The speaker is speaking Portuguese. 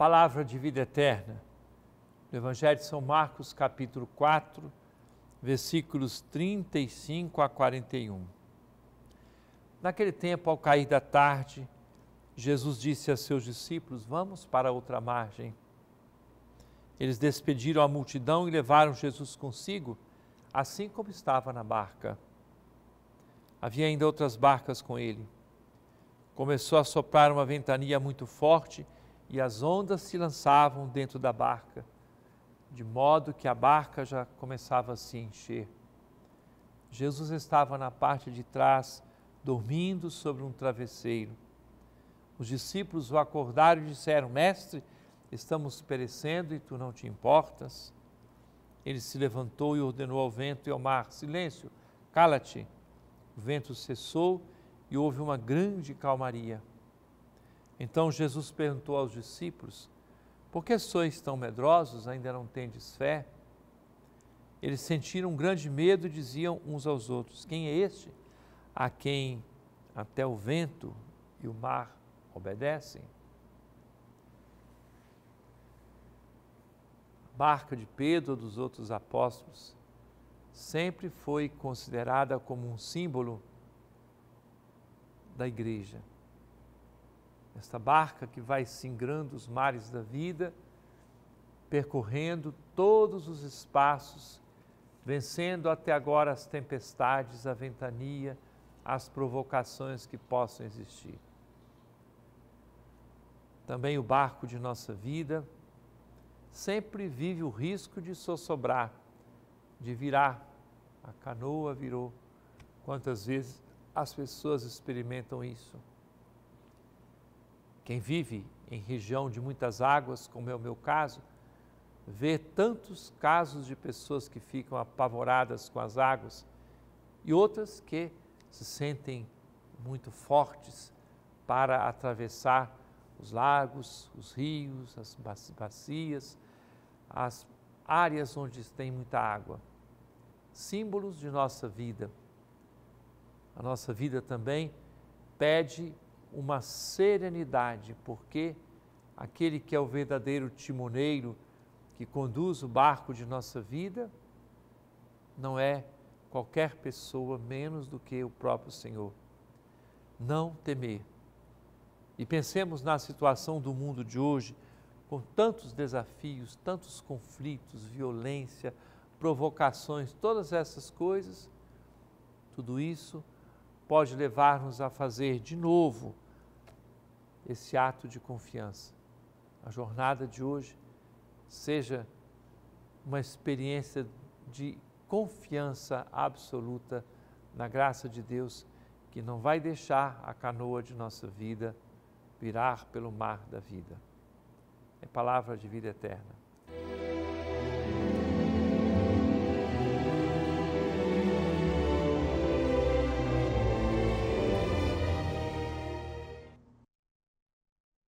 palavra de vida eterna. No Evangelho de São Marcos, capítulo 4, versículos 35 a 41. Naquele tempo, ao cair da tarde, Jesus disse a seus discípulos: Vamos para outra margem. Eles despediram a multidão e levaram Jesus consigo, assim como estava na barca. Havia ainda outras barcas com ele. Começou a soprar uma ventania muito forte e as ondas se lançavam dentro da barca, de modo que a barca já começava a se encher. Jesus estava na parte de trás, dormindo sobre um travesseiro. Os discípulos o acordaram e disseram: Mestre, estamos perecendo e tu não te importas? Ele se levantou e ordenou ao vento e ao mar: Silêncio, cala-te. O vento cessou e houve uma grande calmaria. Então Jesus perguntou aos discípulos: Por que sois tão medrosos, ainda não tendes fé? Eles sentiram um grande medo e diziam uns aos outros: Quem é este a quem até o vento e o mar obedecem? A barca de Pedro ou dos outros apóstolos sempre foi considerada como um símbolo da igreja esta barca que vai singrando os mares da vida, percorrendo todos os espaços, vencendo até agora as tempestades, a ventania, as provocações que possam existir. Também o barco de nossa vida sempre vive o risco de sossobrar, de virar. A canoa virou. Quantas vezes as pessoas experimentam isso? Quem vive em região de muitas águas, como é o meu caso, vê tantos casos de pessoas que ficam apavoradas com as águas e outras que se sentem muito fortes para atravessar os lagos, os rios, as bacias, as áreas onde tem muita água. Símbolos de nossa vida. A nossa vida também pede uma serenidade, porque aquele que é o verdadeiro timoneiro que conduz o barco de nossa vida não é qualquer pessoa menos do que o próprio Senhor. Não temer. E pensemos na situação do mundo de hoje, com tantos desafios, tantos conflitos, violência, provocações, todas essas coisas, tudo isso pode levar-nos a fazer de novo esse ato de confiança. A jornada de hoje seja uma experiência de confiança absoluta na graça de Deus, que não vai deixar a canoa de nossa vida virar pelo mar da vida. É palavra de vida eterna.